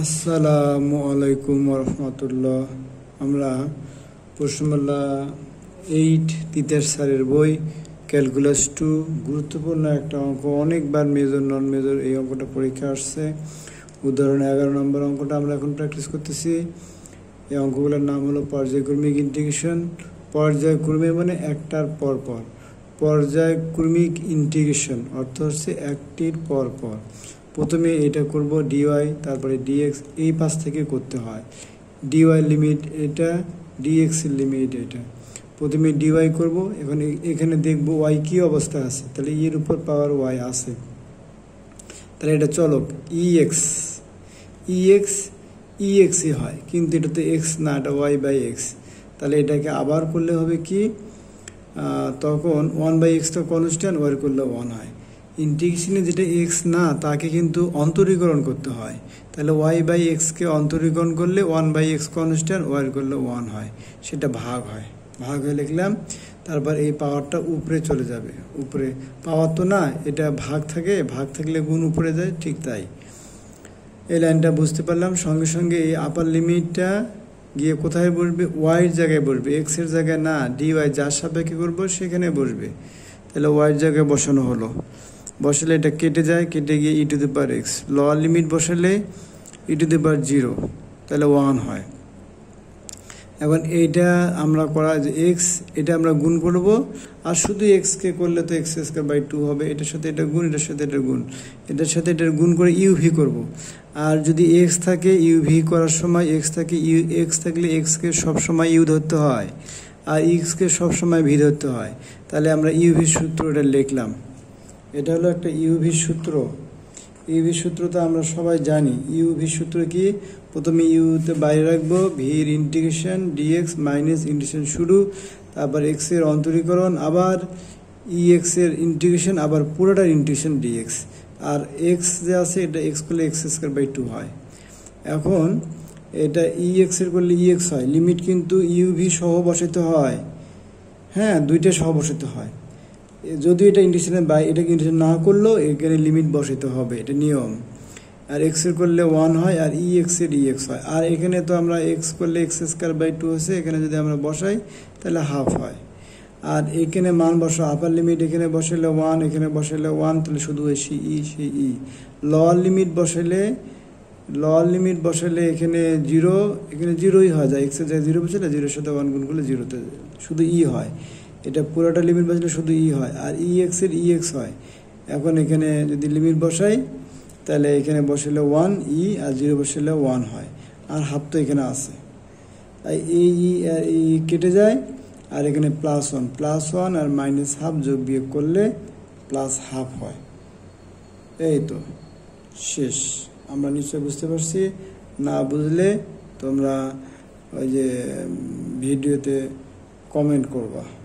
আসসালামু আলাইকুম রহমতুল্লাহ আমরা প্রশ্নমালা এইট তিতের স্যারের বই ক্যালকুলাস টু গুরুত্বপূর্ণ একটা অঙ্ক অনেকবার মেজর নন মেজর এই অঙ্কটা পরীক্ষা আসছে উদাহরণ এগারো নম্বর অঙ্কটা আমরা এখন প্র্যাকটিস করতেছি এই অঙ্কগুলোর নাম হলো পর্যায়ক্রমিক ইন্টিগ্রেশন পর্যায়ক্রমে মানে একটার পর পর পর্যায়ক্রমিক ইন্টিগ্রেশন অর্থ হচ্ছে একটির পর পর প্রথমে এটা করব ডিওয়াই তারপরে ডিএক্স এই পাশ থেকে করতে হয় ডিওয়াই লিমিট এটা ডিএক্স লিমিট এটা প্রথমে ডিওয়াই করব এখন এখানে দেখব ওয়াই কী অবস্থা আছে তাহলে e এর উপর পাওয়ার ওয়াই আছে তাহলে এটা চলক ইএক্স ইএক্স ইএক্সই হয় কিন্তু এটা তো এক্স না এটা ওয়াই বাই এক্স তাহলে এটাকে আবার করলে হবে কি তখন ওয়ান বাই এক্সটা কনস্ট্যান্ট ওয়াই করলে ওয়ান হয় ইন্টিগ্রেশনে যেটা এক্স না তাকে কিন্তু অন্তরীকরণ করতে হয় তাহলে ওয়াই বাই এক্সকে অন্তরীকরণ করলে one by x constant y করলে ওয়ান হয় সেটা ভাগ হয় ভাগ হয়ে লিখলাম তারপর এই পাওয়ারটা উপরে চলে যাবে উপরে পাওয়ার তো না এটা ভাগ থাকে ভাগ থাকলে গুণ উপরে যায় ঠিক তাই এই লাইনটা বুঝতে পারলাম সঙ্গে সঙ্গে এই আপার লিমিটটা গিয়ে কোথায় বসবে ওয়াইয়ের জায়গায় বসবে এক্সের জায়গায় না ডি ওয়াই যার সাপেক্ষে করবো সেখানে বসবে তাহলে ওয়াইয়ের জায়গায় বসানো হলো বসালে এটা কেটে যায় কেটে গিয়ে e to the power x lower limit বসালে e to the power zero তাহলে ওয়ান হয় এখন এইটা আমরা করা যে এক্স এটা আমরা গুণ করব আর শুধু এক্সকে করলে তো এক্স স্কোয়ার বাই টু হবে এটার সাথে এটা গুণ এটার সাথে এটা গুণ এটার সাথে এটার গুণ করে ইউভি করব। আর যদি এক্স থাকে ইউভি করার সময় এক্স থাকে ইউ এক্স থাকলে এক্সকে সবসময় ইউ ধরতে হয় আর ইক্সকে সবসময় ভি ধরতে হয় তাহলে আমরা সূত্র সূত্রটা লিখলাম এটা হলো একটা ইউভি সূত্র ইউভি সূত্র তো আমরা সবাই জানি ইউভি সূত্র কি প্রথমে ইউতে বাইরে রাখবো ভির ইন্টিগ্রেশন ডিএক্স মাইনাস ইন্টিগ্রেশন শুরু তারপর এক্স এর অন্তরীকরণ আবার ই e এক্সের এর ইন্টিগ্রেশন আবার পুরোটার ইন্টিগ্রেশন ডিএক্স আর এক্স যে আছে এটা এক্স করলে এক্স স্কোয়ার বাই টু হয় এখন এটা ই e এক্স এর করলে ই e এক্স হয় লিমিট কিন্তু ইউভি সহ বসাতে হয় হ্যাঁ দুইটা সহ হয় যদিও এটা ইন্ডিসিডেন্ট বাই এটাকে ইন্ডিসিডেন্ট না করলেও এখানে লিমিট বসিত হবে এটা নিয়ম আর এক্স এর করলে ওয়ান হয় আর ই e এক্স এর ই e এক্স হয় আর এখানে তো আমরা এক্স করলে এক্স স্কোয়ার বাই টু হয়েছে এখানে যদি আমরা বসাই তাহলে হাফ হয় আর এখানে মান বসো আপার লিমিট এখানে বসাইলে ওয়ান এখানে বসাইলে ওয়ান তাহলে শুধু C e e, C e lower limit বসাইলে লোয়ার লিমিট বসাইলে এখানে জিরো এখানে জিরোই হয় যায় এক্সের জায়গায় জিরো বসাইলে জিরোর সাথে ওয়ান গুণ করলে জিরোতে শুধু ই হয় এটা পুরোটা লিমিট বসলে শুধু ই e হয় আর ই এক্স এর ই এক্স হয় এখন এখানে যদি লিমিট বসাই তাহলে এখানে বসলে ওয়ান ই e আর জিরো বসলে ওয়ান হয় আর হাফ তো এখানে আছে এই ই e আর ই কেটে যায় আর এখানে প্লাস ওয়ান প্লাস ওয়ান আর মাইনাস হাফ যোগ বিয়োগ করলে প্লাস হাফ হয় এই তো শেষ আমরা নিশ্চয় বুঝতে পারছি না বুঝলে তোমরা ওই যে ভিডিওতে কমেন্ট করবা